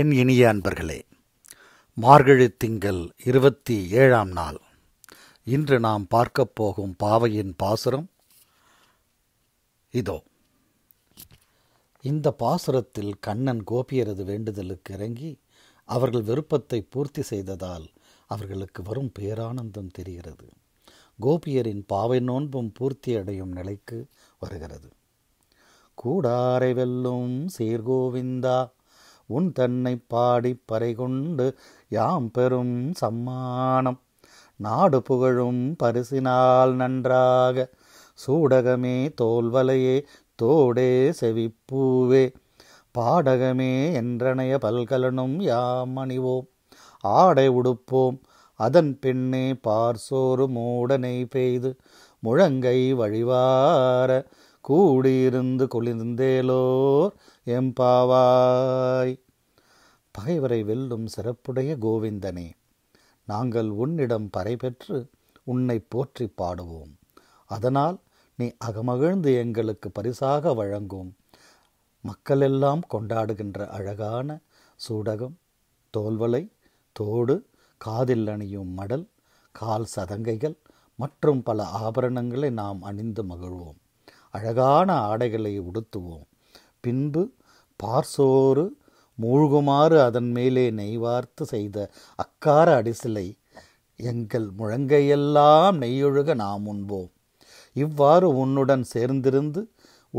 என் இனிய அன்பர்களே மார்கழி திங்கள் இருபத்தி ஏழாம் நாள் இன்று நாம் பார்க்கப் போகும் பாவையின் பாசுரம் இதோ இந்த பாசுரத்தில் கண்ணன் கோபியரது வேண்டுதலுக்கு இறங்கி அவர்கள் விருப்பத்தை பூர்த்தி செய்ததால் அவர்களுக்கு வரும் பேரானந்தம் தெரிகிறது கோபியரின் பாவை நோன்பும் பூர்த்தி அடையும் நிலைக்கு வருகிறது கூடாரை வெல்லும் சீர்கோவிந்தா உன் தன்னை பாடி பறைகொண்டு யாம் பெறும் சம்மானம் நாடு புகழும் பரிசினால் நன்றாக சூடகமே தோல்வலையே தோடே செவிப்பூவே பாடகமே என்றனைய பல்கலனும் யாம் அணிவோம் ஆடை உடுப்போம் அதன் பின்னே பார்சோறு மூடனை பெய்து முழங்கை வழிவார கூடியிருந்து குளிர்ந்தேலோர் எம்பாவாய் பகைவரை வெல்லும் சிறப்புடைய கோவிந்தனே நாங்கள் உன்னிடம் பறைபெற்று உன்னை போற்றி பாடுவோம் அதனால் நீ அகமகிழ்ந்து எங்களுக்கு பரிசாக வழங்கும் மக்களெல்லாம் கொண்டாடுகின்ற அழகான சூடகம் தோல்வலை தோடு காதில் அணியும் மடல் கால் சதங்கைகள் மற்றும் பல ஆபரணங்களை நாம் அணிந்து மகிழ்வோம் அழகான ஆடைகளை உடுத்துவோம் பின்பு பார்சோறு மூழ்குமாறு அதன் மேலே நெய்வார்த்து செய்த அக்கார அடிசிலை எங்கள் முழங்கையெல்லாம் நெய்யொழுக நாம் உண்போம் இவ்வாறு உன்னுடன் சேர்ந்திருந்து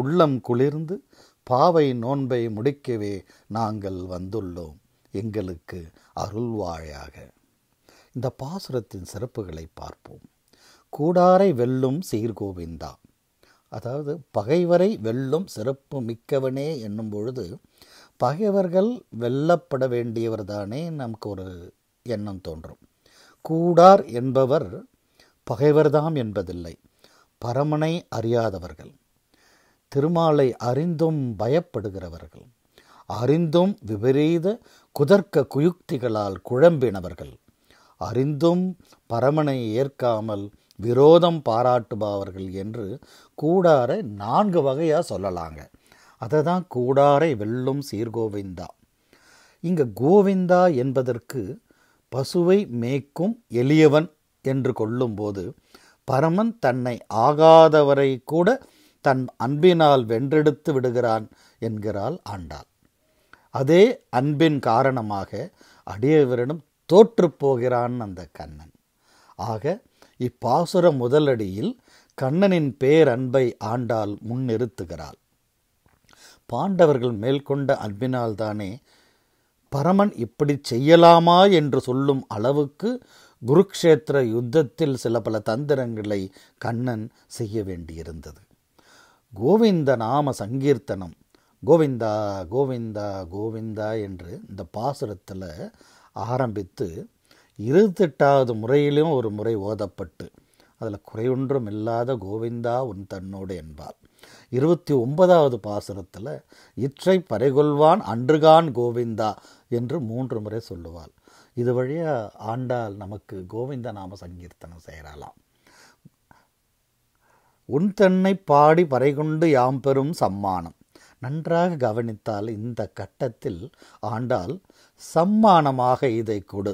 உள்ளம் குளிர்ந்து பாவை நோன்பை முடிக்கவே நாங்கள் வந்துள்ளோம் எங்களுக்கு அருள்வாழையாக இந்த பாசுரத்தின் சிறப்புகளை பார்ப்போம் கூடாரை வெல்லும் சீர்கோவிந்தா அதாவது பகைவரை வெல்லும் சிறப்பு மிக்கவனே என்னும் பொழுது பகைவர்கள் வெல்லப்பட வேண்டியவர் தானே நமக்கு ஒரு எண்ணம் தோன்றும் கூடார் என்பவர் பகைவர்தாம் என்பதில்லை பரமனை அறியாதவர்கள் திருமாலை அறிந்தும் பயப்படுகிறவர்கள் அறிந்தும் விபரீத குதர்க்க குயுக்திகளால் குழம்பினவர்கள் அறிந்தும் பரமனை ஏற்காமல் விரோதம் பாராட்டுபவர்கள் என்று கூடாரை நான்கு வகையாக சொல்லலாங்க அதை தான் கூடாரை வெல்லும் சீர்கோவிந்தா இங்கே கோவிந்தா என்பதற்கு பசுவை மேய்க்கும் எளியவன் என்று கொள்ளும்போது பரமன் தன்னை ஆகாதவரை கூட தன் அன்பினால் வென்றெடுத்து விடுகிறான் என்கிறாள் ஆண்டாள் அதே அன்பின் காரணமாக அடியவரிடம் தோற்றுப்போகிறான் அந்த கண்ணன் ஆக இப்பாசுர முதலடியில் கண்ணனின் பேரன்பை ஆண்டால் முன்னிறுத்துகிறாள் பாண்டவர்கள் மேற்கொண்ட அன்பினால்தானே பரமன் இப்படி செய்யலாமா என்று சொல்லும் அளவுக்கு குருக்ஷேத்திர யுத்தத்தில் சில பல தந்திரங்களை கண்ணன் செய்ய வேண்டியிருந்தது கோவிந்த நாம சங்கீர்த்தனம் கோவிந்தா கோவிந்தா கோவிந்தா என்று இந்த பாசுரத்தில் ஆரம்பித்து இருபத்தெட்டாவது முறையிலும் ஒரு முறை ஓதப்பட்டு அதில் குறையொன்றும் இல்லாத கோவிந்தா உன் தன்னோடு என்பார் இருபத்தி ஒன்பதாவது பாசுரத்தில் இற்றை பறைகொள்வான் அன்றுகான் கோவிந்தா என்று மூன்று முறை சொல்லுவாள் இது வழியாக ஆண்டால் நமக்கு கோவிந்த நாம சங்கீர்த்தனம் செய்யலாம் உன் தன்னை பாடி பறைகொண்டு யாம் பெறும் சம்மானம் நன்றாக கவனித்தால் இந்த கட்டத்தில் ஆண்டால் சம்மானமாக இதை கொடு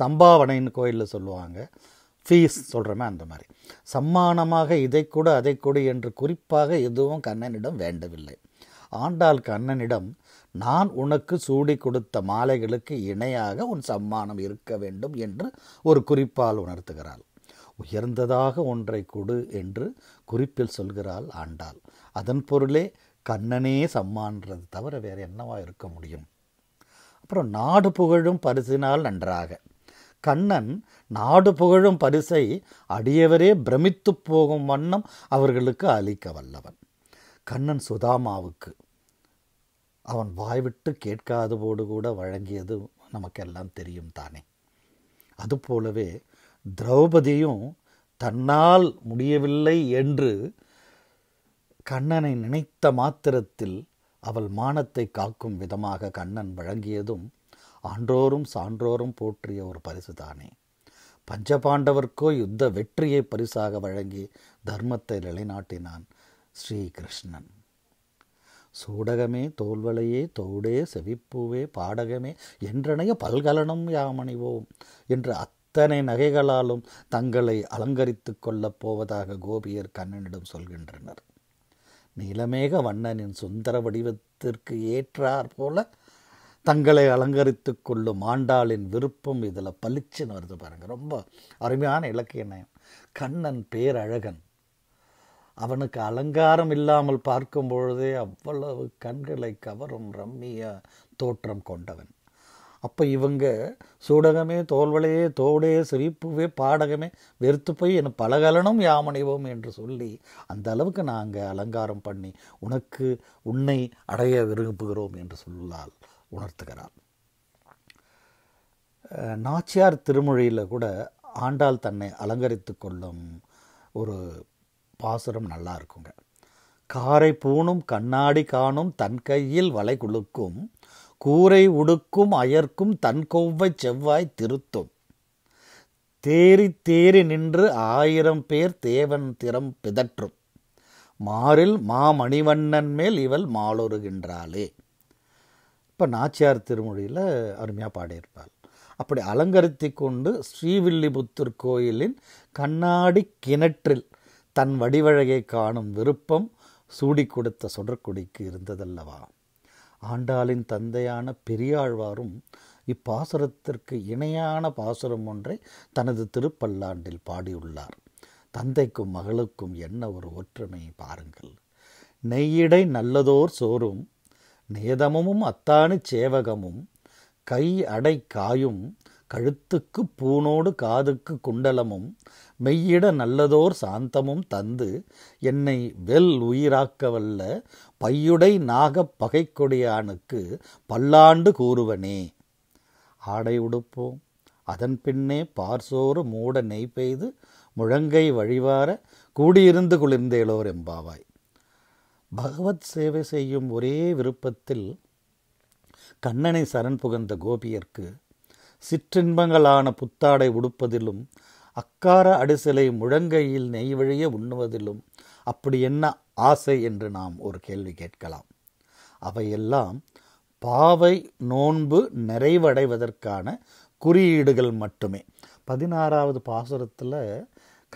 சம்பாவனைன்னு கோயிலில் சொல்லுவாங்க ஃபீஸ் சொல்கிறோமே அந்த மாதிரி சம்மானமாக இதை கொடு அதை கொடு என்று குறிப்பாக எதுவும் கண்ணனிடம் வேண்டவில்லை ஆண்டாள் கண்ணனிடம் நான் உனக்கு சூடி கொடுத்த மாலைகளுக்கு இணையாக உன் சம்மானம் இருக்க வேண்டும் என்று ஒரு குறிப்பால் உணர்த்துகிறாள் உயர்ந்ததாக ஒன்றை கொடு என்று குறிப்பில் சொல்கிறாள் ஆண்டாள் அதன் பொருளே கண்ணனே சம்மான்றது தவிர வேறு என்னவா இருக்க முடியும் அப்புறம் நாடு புகழும் பரிசினால் நன்றாக கண்ணன் நாடு புகழும் பரிசை அடியவரே பிரமித்து போகும் வண்ணம் அவர்களுக்கு அளிக்க வல்லவன் கண்ணன் சுதாமாவுக்கு அவன் வாய்விட்டு போடு கூட வழங்கியது நமக்கெல்லாம் தெரியும் தானே அதுபோலவே திரௌபதியும் தன்னால் முடியவில்லை என்று கண்ணனை நினைத்த மாத்திரத்தில் அவள் மானத்தை காக்கும் விதமாக கண்ணன் வழங்கியதும் ஆன்றோரும் சான்றோரும் போற்றிய ஒரு பரிசு தானே பஞ்சபாண்டவர்க்கோ யுத்த வெற்றியை பரிசாக வழங்கி தர்மத்தை நிலைநாட்டினான் ஸ்ரீ கிருஷ்ணன் சூடகமே தோல்வலையே தோடே செவிப்பூவே பாடகமே என்றனைய பல்கலனும் யாமணிவோம் என்று அத்தனை நகைகளாலும் தங்களை அலங்கரித்து கொள்ளப் போவதாக கோபியர் கண்ணனிடம் சொல்கின்றனர் நீலமேக வண்ணனின் சுந்தர வடிவத்திற்கு ஏற்றாற் போல தங்களை அலங்கரித்து கொள்ளும் ஆண்டாளின் விருப்பம் இதில் பளிச்சுன்னு வருது பாருங்கள் ரொம்ப அருமையான இலக்கிய நயம் கண்ணன் பேரழகன் அவனுக்கு அலங்காரம் இல்லாமல் பார்க்கும் பொழுதே அவ்வளவு கண்களை கவரும் ரம்மிய தோற்றம் கொண்டவன் அப்போ இவங்க சூடகமே தோல்வலையே தோடே சிரிப்புவே பாடகமே வெறுத்து போய் என பலகலனும் யாமனைவோம் என்று சொல்லி அந்த அளவுக்கு நாங்கள் அலங்காரம் பண்ணி உனக்கு உன்னை அடைய விரும்புகிறோம் என்று சொல்லால் உணர்த்துகிறார் நாச்சியார் திருமொழியில் கூட ஆண்டாள் தன்னை அலங்கரித்து கொள்ளும் ஒரு பாசுரம் நல்லா இருக்குங்க காரை பூணும் கண்ணாடி காணும் தன் கையில் வலை குழுக்கும் கூரை உடுக்கும் அயர்க்கும் தன் கொவ்வை செவ்வாய் திருத்தும் தேறி தேறி நின்று ஆயிரம் பேர் தேவன் திறம் பிதற்றும் மாறில் மாமணிவண்ணன் மேல் இவள் மாளொருகின்றாளே இப்போ நாச்சியார் திருமொழியில் அருமையாக பாடியிருப்பாள் அப்படி அலங்கரித்து கொண்டு ஸ்ரீவில்லிபுத்தூர் கோயிலின் கண்ணாடி கிணற்றில் தன் வடிவழகை காணும் விருப்பம் சூடி கொடுத்த சுடற்கொடிக்கு இருந்ததல்லவா ஆண்டாளின் தந்தையான பெரியாழ்வாரும் இப்பாசுரத்திற்கு இணையான பாசுரம் ஒன்றை தனது திருப்பல்லாண்டில் பாடியுள்ளார் தந்தைக்கும் மகளுக்கும் என்ன ஒரு ஒற்றுமை பாருங்கள் நெய்யிடை நல்லதோர் சோறும் நேதமும் அத்தானு சேவகமும் கை அடை காயும் கழுத்துக்கு பூனோடு காதுக்கு குண்டலமும் மெய்யிட நல்லதோர் சாந்தமும் தந்து என்னை வெல் உயிராக்கவல்ல பையுடை நாகப் பகைக்கொடியானுக்கு பல்லாண்டு கூறுவனே ஆடை உடுப்போம் அதன் பின்னே பார்சோறு மூட நெய் பெய்து முழங்கை வழிவார கூடியிருந்து குளிர்ந்தேலோர் எம்பாவாய் பகவத் சேவை செய்யும் ஒரே விருப்பத்தில் கண்ணனை சரண் புகழ்ந்த கோபியர்க்கு சிற்றின்பங்களான புத்தாடை உடுப்பதிலும் அக்கார அடிசலை முழங்கையில் நெய்வழிய உண்ணுவதிலும் அப்படி என்ன ஆசை என்று நாம் ஒரு கேள்வி கேட்கலாம் அவையெல்லாம் பாவை நோன்பு நிறைவடைவதற்கான குறியீடுகள் மட்டுமே பதினாறாவது பாசுரத்தில்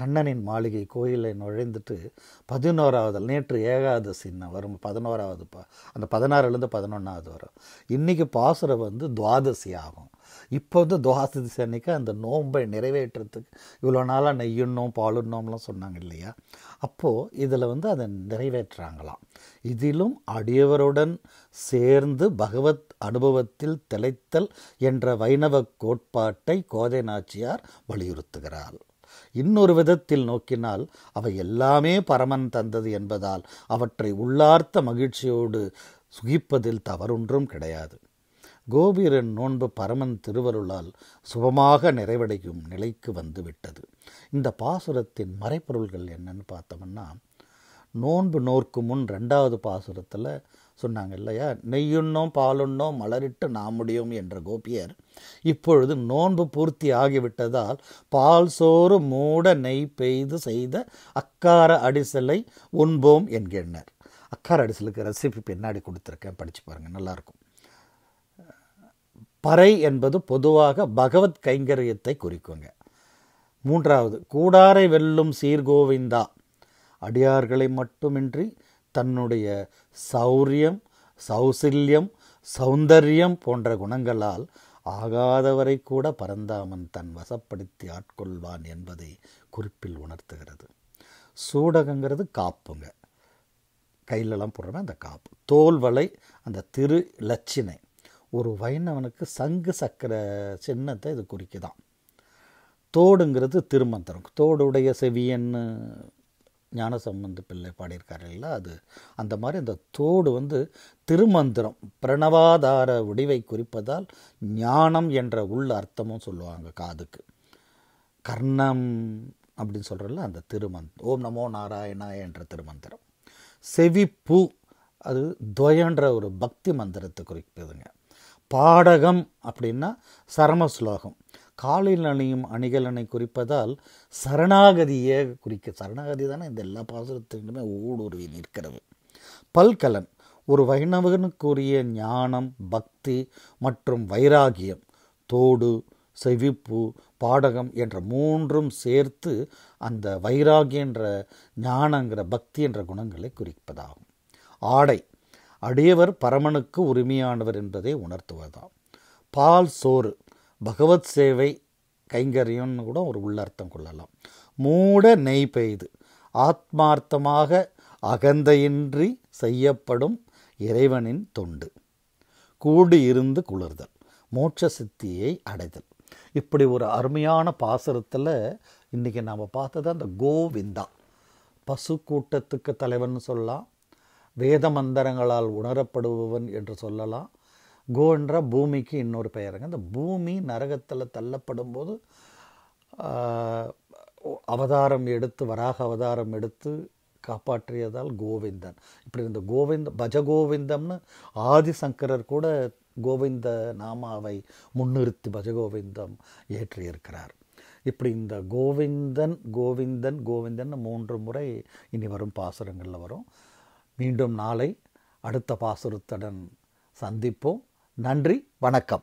கண்ணனின் மாளிகை கோயிலை நுழைந்துட்டு பதினோராவது நேற்று ஏகாதசின்னு வரும் பதினோராவது பா அந்த பதினாறுலேருந்து பதினொன்றாவது வரும் இன்றைக்கி பாசுரை வந்து துவாதசி ஆகும் இப்போ வந்து துவாதசி அன்றைக்கி அந்த நோன்பை நிறைவேற்றுறதுக்கு இவ்வளோ நாளாக நெய்யுண்ணோம் பாலுண்ணோம்லாம் சொன்னாங்க இல்லையா அப்போது இதில் வந்து அதை நிறைவேற்றுறாங்களாம் இதிலும் அடியவருடன் சேர்ந்து பகவத் அனுபவத்தில் திளைத்தல் என்ற வைணவ கோட்பாட்டை கோதை நாச்சியார் வலியுறுத்துகிறாள் இன்னொரு விதத்தில் நோக்கினால் அவை எல்லாமே பரமன் தந்தது என்பதால் அவற்றை உள்ளார்த்த மகிழ்ச்சியோடு சுகிப்பதில் தவறொன்றும் கிடையாது கோபீரன் நோன்பு பரமன் திருவருளால் சுபமாக நிறைவடையும் நிலைக்கு வந்துவிட்டது இந்த பாசுரத்தின் மறைப்பொருள்கள் என்னன்னு பார்த்தோம்னா நோன்பு நோர்க்கு முன் ரெண்டாவது பாசுரத்தில் சொன்னாங்க இல்லையா நெய்யுண்ணோம் பாலுண்ணோம் மலரிட்டு முடியும் என்ற கோபியர் இப்பொழுது நோன்பு பூர்த்தி ஆகிவிட்டதால் பால் சோறு மூட நெய் பெய்து செய்த அக்கார அடிசலை உண்போம் என்கின்றனர் அக்கார அடிசலுக்கு ரெசிபி பின்னாடி கொடுத்துருக்கேன் படித்து பாருங்கள் நல்லாயிருக்கும் பறை என்பது பொதுவாக பகவத் கைங்கரியத்தை குறிக்குங்க மூன்றாவது கூடாரை வெல்லும் சீர்கோவிந்தா அடியார்களை மட்டுமின்றி தன்னுடைய சௌரியம் சௌசில்யம் சௌந்தர்யம் போன்ற குணங்களால் ஆகாதவரை கூட பரந்தாமன் தன் வசப்படுத்தி ஆட்கொள்வான் என்பதை குறிப்பில் உணர்த்துகிறது சூடகங்கிறது காப்புங்க கையிலெல்லாம் போடுறனா அந்த காப்பு தோல்வலை அந்த திரு லட்சினை ஒரு வைணவனுக்கு சங்கு சக்கர சின்னத்தை இது குறிக்குதான் தோடுங்கிறது திருமந்திரம் தோடுடைய செவியன்னு ஞானசம்பந்த பிள்ளை பாடியிருக்காரு இல்லை அது அந்த மாதிரி அந்த தோடு வந்து திருமந்திரம் பிரணவாதார உடிவை குறிப்பதால் ஞானம் என்ற உள் அர்த்தமும் சொல்லுவாங்க காதுக்கு கர்ணம் அப்படின்னு சொல்கிறல்ல அந்த திருமந்த் ஓம் நமோ நாராயணா என்ற திருமந்திரம் செவிப்பூ அது துவயன்ற ஒரு பக்தி மந்திரத்தை குறிப்பதுங்க பாடகம் அப்படின்னா சரம ஸ்லோகம் காலில் அணியும் அணிகலனை குறிப்பதால் சரணாகதியை குறிக்க சரணாகதி தானே இந்த எல்லா பாசுரத்துக்குமே ஊடுருவி நிற்கிறது பல்கலன் ஒரு வைணவனுக்குரிய ஞானம் பக்தி மற்றும் வைராகியம் தோடு செவிப்பு பாடகம் என்ற மூன்றும் சேர்த்து அந்த வைராகியன்ற ஞானங்கிற பக்தி என்ற குணங்களை குறிப்பதாகும் ஆடை அடியவர் பரமனுக்கு உரிமையானவர் என்பதை உணர்த்துவதாம் பால் சோறு பகவத் சேவை கைங்கரியம்னு கூட ஒரு உள்ளர்த்தம் கொள்ளலாம் மூட நெய் பெய்து ஆத்மார்த்தமாக அகந்தையின்றி செய்யப்படும் இறைவனின் தொண்டு கூடி இருந்து குளிர்தல் மோட்ச சித்தியை அடைதல் இப்படி ஒரு அருமையான பாசுரத்தில் இன்றைக்கி நாம் பார்த்தது அந்த கோவிந்தா பசு கூட்டத்துக்கு தலைவன் சொல்லலாம் வேத மந்திரங்களால் உணரப்படுபவன் என்று சொல்லலாம் கோன்ற பூமிக்கு இன்னொரு பெயருங்க இந்த பூமி நரகத்தில் தள்ளப்படும் போது அவதாரம் எடுத்து வராக அவதாரம் எடுத்து காப்பாற்றியதால் கோவிந்தன் இப்படி இந்த கோவிந்த பஜகோவிந்தம்னு ஆதிசங்கரர் கூட கோவிந்த நாமாவை முன்னிறுத்தி பஜகோவிந்தம் ஏற்றியிருக்கிறார் இப்படி இந்த கோவிந்தன் கோவிந்தன் கோவிந்தன் மூன்று முறை இனி வரும் பாசுரங்களில் வரும் மீண்டும் நாளை அடுத்த பாசுரத்துடன் சந்திப்போம் நன்றி வணக்கம்